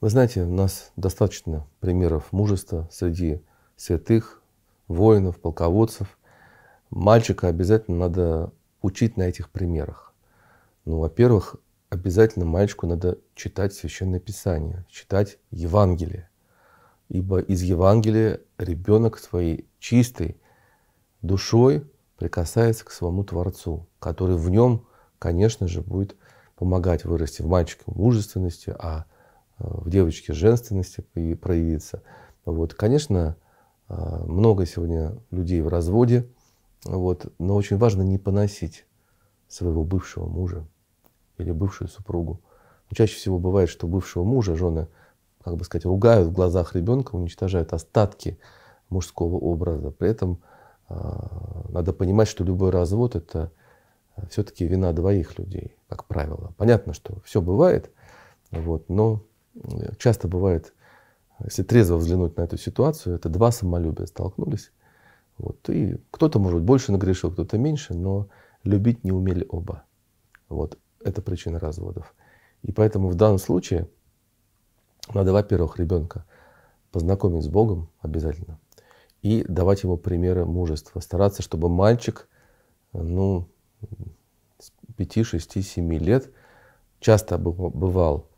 Вы знаете, у нас достаточно примеров мужества среди святых, воинов, полководцев. Мальчика обязательно надо учить на этих примерах. Ну, во-первых, обязательно мальчику надо читать Священное Писание, читать Евангелие. Ибо из Евангелия ребенок своей чистой душой прикасается к своему Творцу, который в нем, конечно же, будет помогать вырасти в мальчике мужественности, а в девочке женственности проявиться. Вот, конечно, а, много сегодня людей в разводе, вот, но очень важно не поносить своего бывшего мужа или бывшую супругу. чаще всего бывает, что бывшего мужа жены, как бы сказать, ругают в глазах ребенка, уничтожают остатки мужского образа. При этом а, надо понимать, что любой развод – это а, все-таки вина двоих людей, как правило. Понятно, что все бывает, вот, но часто бывает, если трезво взглянуть на эту ситуацию, это два самолюбия столкнулись. Вот. И кто-то, может быть, больше нагрешил, кто-то меньше, но любить не умели оба. Вот. Это причина разводов. И поэтому в данном случае надо, во-первых, ребенка познакомить с Богом обязательно и давать ему примеры мужества. Стараться, чтобы мальчик, ну, с 5, 6, 7 лет часто бывал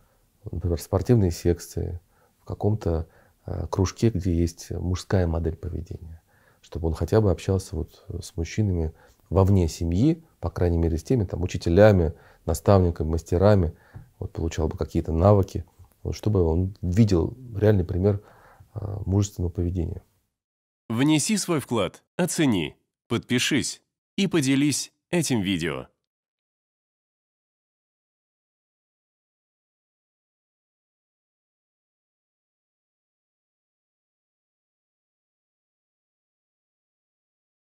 например, спортивные секции, в каком-то э, кружке, где есть мужская модель поведения, чтобы он хотя бы общался вот с мужчинами вовне семьи, по крайней мере, с теми там, учителями, наставниками, мастерами, вот, получал бы какие-то навыки, вот, чтобы он видел реальный пример э, мужественного поведения. Внеси свой вклад, оцени, подпишись и поделись этим видео.